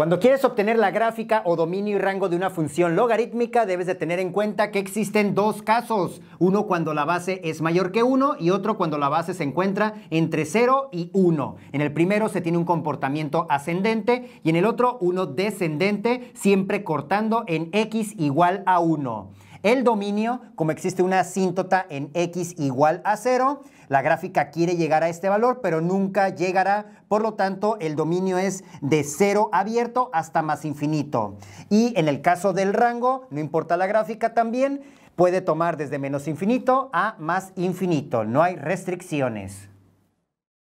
Cuando quieres obtener la gráfica o dominio y rango de una función logarítmica, debes de tener en cuenta que existen dos casos. Uno cuando la base es mayor que 1 y otro cuando la base se encuentra entre 0 y 1. En el primero se tiene un comportamiento ascendente y en el otro uno descendente, siempre cortando en x igual a 1. El dominio, como existe una asíntota en x igual a 0, la gráfica quiere llegar a este valor, pero nunca llegará. Por lo tanto, el dominio es de 0 abierto hasta más infinito. Y en el caso del rango, no importa la gráfica también, puede tomar desde menos infinito a más infinito. No hay restricciones.